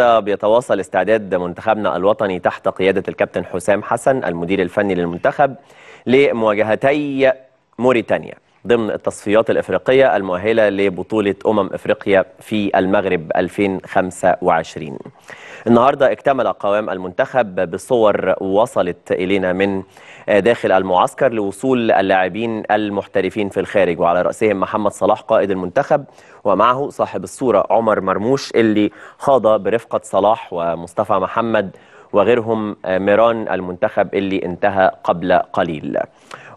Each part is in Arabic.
بيتواصل استعداد منتخبنا الوطني تحت قيادة الكابتن حسام حسن المدير الفني للمنتخب لمواجهتي موريتانيا ضمن التصفيات الإفريقية المؤهلة لبطولة أمم إفريقيا في المغرب 2025 النهارده اكتمل قوام المنتخب بصور وصلت الينا من داخل المعسكر لوصول اللاعبين المحترفين في الخارج وعلى راسهم محمد صلاح قائد المنتخب ومعه صاحب الصوره عمر مرموش اللي خاض برفقه صلاح ومصطفى محمد وغيرهم ميران المنتخب اللي انتهى قبل قليل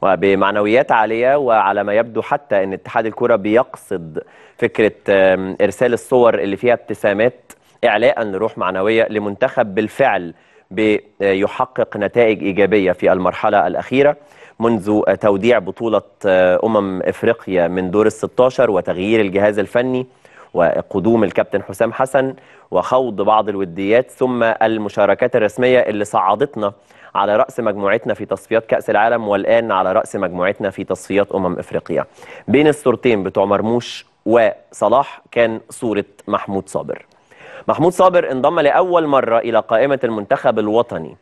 وبمعنويات عالية وعلى ما يبدو حتى أن اتحاد الكرة بيقصد فكرة إرسال الصور اللي فيها ابتسامات إعلاء لروح معنوية لمنتخب بالفعل بيحقق نتائج إيجابية في المرحلة الأخيرة منذ توديع بطولة آه، أمم إفريقيا من دور ال 16 وتغيير الجهاز الفني وقدوم الكابتن حسام حسن وخوض بعض الوديات ثم المشاركات الرسمية اللي صعدتنا على رأس مجموعتنا في تصفيات كأس العالم والآن على رأس مجموعتنا في تصفيات أمم إفريقيا بين الصورتين بتوع مرموش وصلاح كان صورة محمود صابر محمود صابر انضم لأول مرة إلى قائمة المنتخب الوطني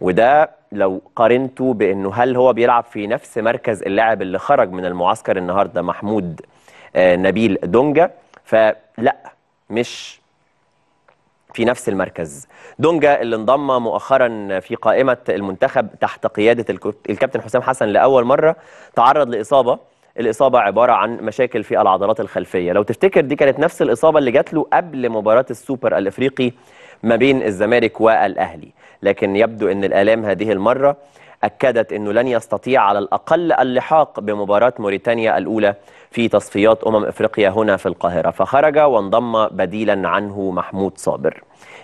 وده لو قارنته بأنه هل هو بيلعب في نفس مركز اللاعب اللي خرج من المعسكر النهاردة محمود آه، نبيل دونجا فلا مش في نفس المركز دونجا اللي انضم مؤخرا في قائمة المنتخب تحت قيادة الكابتن حسام حسن لأول مرة تعرض لإصابة الإصابة عبارة عن مشاكل في العضلات الخلفية لو تفتكر دي كانت نفس الإصابة اللي جات له قبل مباراة السوبر الإفريقي ما بين الزمالك والأهلي لكن يبدو أن الآلام هذه المرة أكدت أنه لن يستطيع على الأقل اللحاق بمباراة موريتانيا الأولى في تصفيات أمم إفريقيا هنا في القاهرة فخرج وانضم بديلا عنه محمود صابر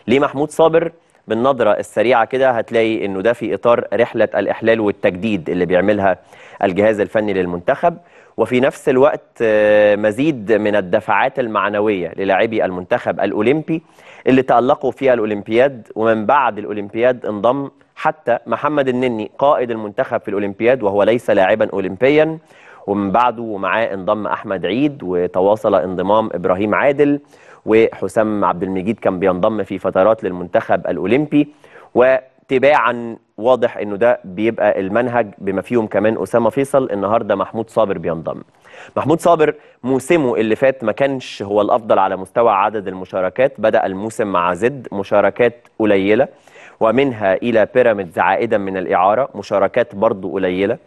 ليه محمود صابر؟ بالنظرة السريعة كده هتلاقي أنه ده في إطار رحلة الإحلال والتجديد اللي بيعملها الجهاز الفني للمنتخب وفي نفس الوقت آه، مزيد من الدفعات المعنوية للاعبي المنتخب الأولمبي اللي تألقوا فيها الأولمبياد ومن بعد الأولمبياد انضم حتى محمد النني قائد المنتخب في الأولمبياد وهو ليس لاعبا أولمبيا ومن بعده ومعاه انضم احمد عيد وتواصل انضمام ابراهيم عادل وحسام عبد المجيد كان بينضم في فترات للمنتخب الاولمبي وتباعا واضح انه ده بيبقى المنهج بما فيهم كمان اسامه فيصل النهارده محمود صابر بينضم محمود صابر موسمه اللي فات ما كانش هو الافضل على مستوى عدد المشاركات بدا الموسم مع زد مشاركات قليله ومنها الى بيراميدز عائدا من الاعاره مشاركات برضه قليله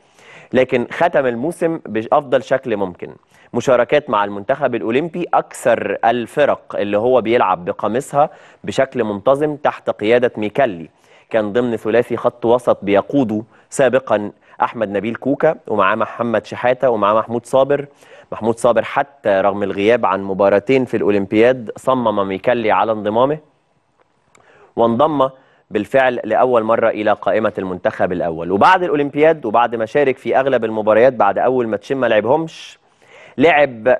لكن ختم الموسم بافضل شكل ممكن مشاركات مع المنتخب الاولمبي اكثر الفرق اللي هو بيلعب بقميصها بشكل منتظم تحت قياده ميكالي كان ضمن ثلاثي خط وسط بيقوده سابقا احمد نبيل كوكا ومعاه محمد شحاته ومعاه محمود صابر محمود صابر حتى رغم الغياب عن مباراتين في الاولمبياد صمم ميكالي على انضمامه وانضم بالفعل لأول مرة إلى قائمة المنتخب الأول وبعد الأولمبياد وبعد ما شارك في أغلب المباريات بعد أول ماتشين ما لعبهمش لعب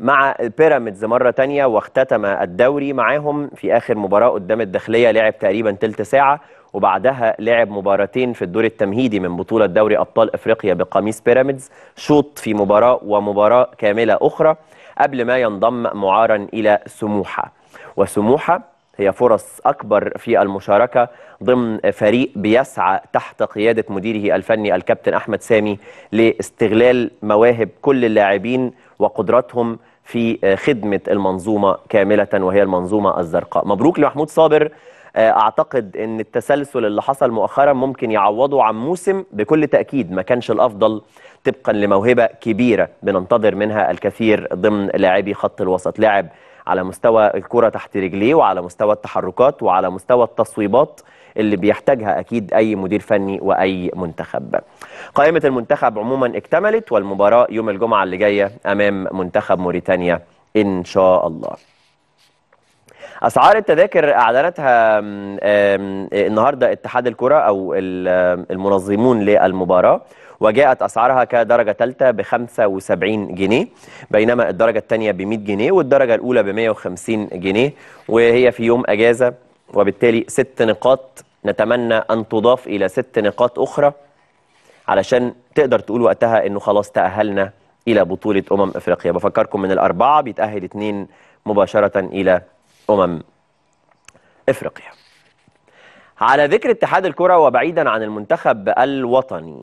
مع بيراميدز مرة تانية واختتم الدوري معاهم في آخر مباراة قدام الداخلية لعب تقريبا تلت ساعة وبعدها لعب مباراتين في الدور التمهيدي من بطولة دوري أبطال إفريقيا بقميص بيراميدز شوط في مباراة ومباراة كاملة أخرى قبل ما ينضم معارا إلى سموحة وسموحة هي فرص أكبر في المشاركة ضمن فريق بيسعى تحت قيادة مديره الفني الكابتن أحمد سامي لاستغلال مواهب كل اللاعبين وقدراتهم في خدمة المنظومة كاملة وهي المنظومة الزرقاء مبروك لمحمود صابر آه، أعتقد أن التسلسل اللي حصل مؤخرا ممكن يعوضه عن موسم بكل تأكيد ما كانش الأفضل طبقا لموهبة كبيرة بننتظر منها الكثير ضمن لاعبي خط الوسط لاعب على مستوى الكرة تحت رجليه وعلى مستوى التحركات وعلى مستوى التصويبات اللي بيحتاجها أكيد أي مدير فني وأي منتخب قائمة المنتخب عموما اكتملت والمباراة يوم الجمعة اللي جاية أمام منتخب موريتانيا إن شاء الله اسعار التذاكر اعلنتها النهارده اتحاد الكره او المنظمون للمباراه وجاءت أسعارها كدرجة ثالثة ب 75 جنيه بينما الدرجة الثانية ب 100 جنيه والدرجة الأولى ب 150 جنيه وهي في يوم أجازة وبالتالي ست نقاط نتمنى أن تضاف إلى ست نقاط أخرى علشان تقدر تقول وقتها انه خلاص تأهلنا إلى بطولة أمم إفريقيا بفكركم من الأربعة بيتأهل اثنين مباشرة إلى أمم إفريقيا على ذكر اتحاد الكرة وبعيدا عن المنتخب الوطني